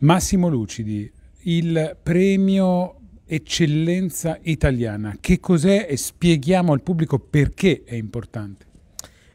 Massimo Lucidi, il premio eccellenza italiana, che cos'è e spieghiamo al pubblico perché è importante.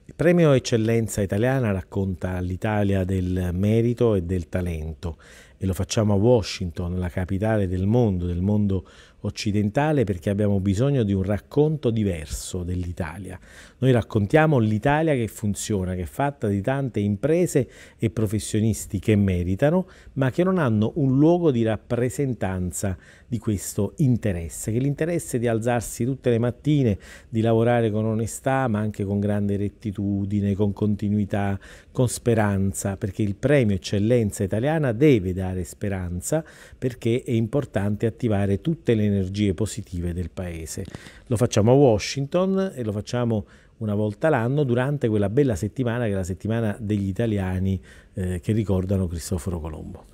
Il premio Eccellenza Italiana racconta l'Italia del merito e del talento e lo facciamo a Washington, la capitale del mondo, del mondo occidentale, perché abbiamo bisogno di un racconto diverso dell'Italia. Noi raccontiamo l'Italia che funziona, che è fatta di tante imprese e professionisti che meritano, ma che non hanno un luogo di rappresentanza di questo interesse, che l'interesse di alzarsi tutte le mattine, di lavorare con onestà, ma anche con grande rettitudine, con continuità, con speranza, perché il premio eccellenza italiana deve dare dare speranza perché è importante attivare tutte le energie positive del Paese. Lo facciamo a Washington e lo facciamo una volta l'anno durante quella bella settimana che è la settimana degli italiani eh, che ricordano Cristoforo Colombo.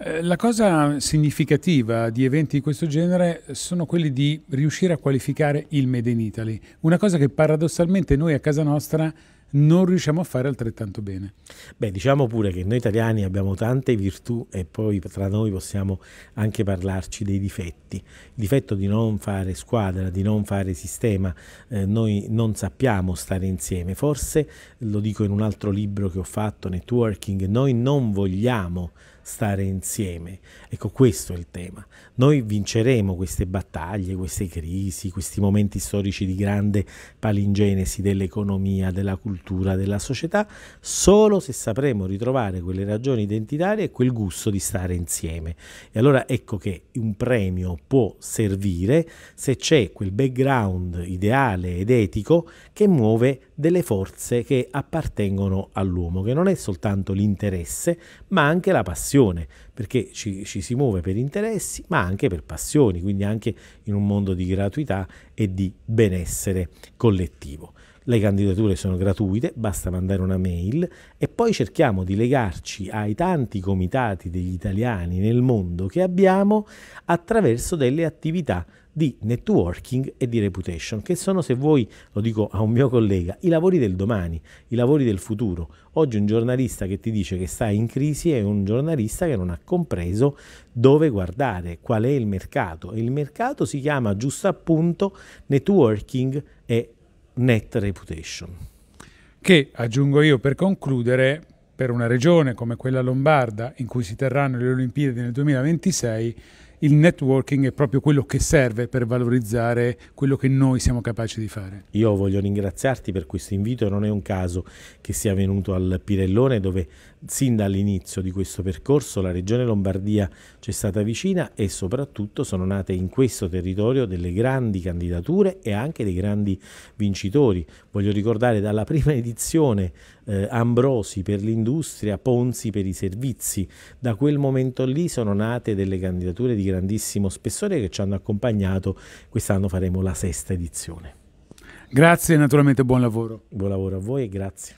Eh, la cosa significativa di eventi di questo genere sono quelli di riuscire a qualificare il Made in Italy, una cosa che paradossalmente noi a casa nostra non riusciamo a fare altrettanto bene. Beh, diciamo pure che noi italiani abbiamo tante virtù e poi tra noi possiamo anche parlarci dei difetti. Il difetto di non fare squadra, di non fare sistema, eh, noi non sappiamo stare insieme. Forse, lo dico in un altro libro che ho fatto, Networking, noi non vogliamo stare insieme. Ecco, questo è il tema. Noi vinceremo queste battaglie, queste crisi, questi momenti storici di grande palingenesi dell'economia, della cultura, della società, solo se sapremo ritrovare quelle ragioni identitarie e quel gusto di stare insieme. E allora ecco che un premio può servire se c'è quel background ideale ed etico che muove delle forze che appartengono all'uomo, che non è soltanto l'interesse, ma anche la passione, perché ci, ci, si muove per interessi, ma anche per passioni, quindi anche in un mondo di gratuità e di benessere collettivo. Le candidature sono gratuite, basta mandare una mail e poi cerchiamo di legarci ai tanti comitati degli italiani nel mondo che abbiamo attraverso delle attività di networking e di reputation, che sono, se vuoi, lo dico a un mio collega, i lavori del domani, i lavori del futuro. Oggi un giornalista che ti dice che sta in crisi è un giornalista che non ha compreso dove guardare, qual è il mercato. E il mercato si chiama giusto appunto networking e net reputation. Che aggiungo io per concludere, per una regione come quella lombarda in cui si terranno le Olimpiadi nel 2026, il networking è proprio quello che serve per valorizzare quello che noi siamo capaci di fare. Io voglio ringraziarti per questo invito, non è un caso che sia venuto al Pirellone dove sin dall'inizio di questo percorso la Regione Lombardia ci è stata vicina e soprattutto sono nate in questo territorio delle grandi candidature e anche dei grandi vincitori. Voglio ricordare dalla prima edizione eh, Ambrosi per l'industria, Ponzi per i servizi. Da quel momento lì sono nate delle candidature di grandissimo spessore che ci hanno accompagnato. Quest'anno faremo la sesta edizione. Grazie e naturalmente buon lavoro. Buon lavoro a voi e grazie.